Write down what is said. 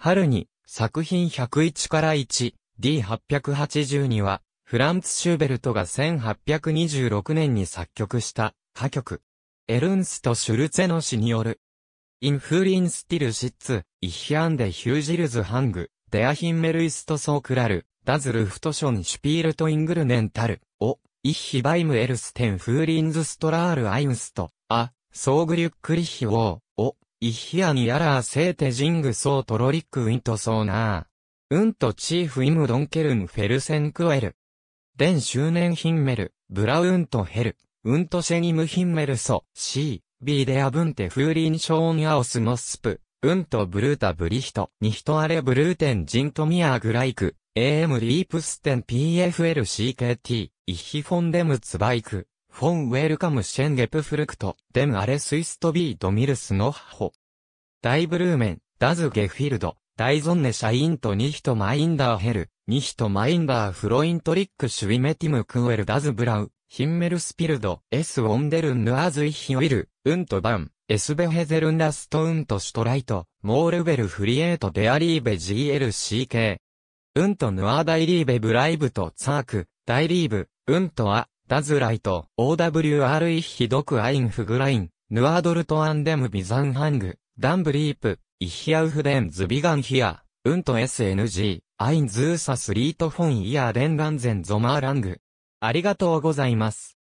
春に作品101から1 d 8 8 2は、フランツ・シューベルトが1826年に作曲した歌曲、エルンスト・シュルツェの詩による、インフーリンスティルシッツ、イヒアンデヒュージルズハング、デアヒンメルイストソークラル、ダズルフトションシュピールトイングルネンタル、オ、イッヒバイムエルステンフーリンズストラールアイムスト、ア、ソーグリュックリヒウォー、イヒアニヤラーセーテジングソートロリックウィントソーナー。うんとチーフイムドンケルンフェルセンクエル。デン周年ヒンメル、ブラウントヘル、うんとシェニムヒンメルソ、シー、ビーデアブンテフーリンショーンアオスモスプ、うんとブルータブリヒト、ニヒトアレブルーテンジントミアーグライク、AM リープステン PFL CKT、イヒフォンデムツバイク。フォンウェルカムシェンゲプフルクト、デンアレスイストビードミルスノッホ。ダイブルーメン、ダズゲフィルド、ダイゾンネシャイントニヒトマインダーヘル、ニヒトマインダーフロイントリックシュイメティムクウェルダズブラウ、ヒンメルスピルド、エスウォンデルンヌアズイヒオイル、ウントバン、エスベヘゼルンラストウントシュトライト、モールベルフリエートデアリーベ GLCK。ウンとヌアダイリーベブライブとツーク、ダイリーブ、ウンとア、ダズライト、OWR イヒドクアインフグライン、ヌアドルトアンデムビザンハング、ダンブリープ、イヒアウフデンズビガンヒア、ウント SNG、アインズーサスリートフォンイヤーデンランゼンゾマーラング。ありがとうございます。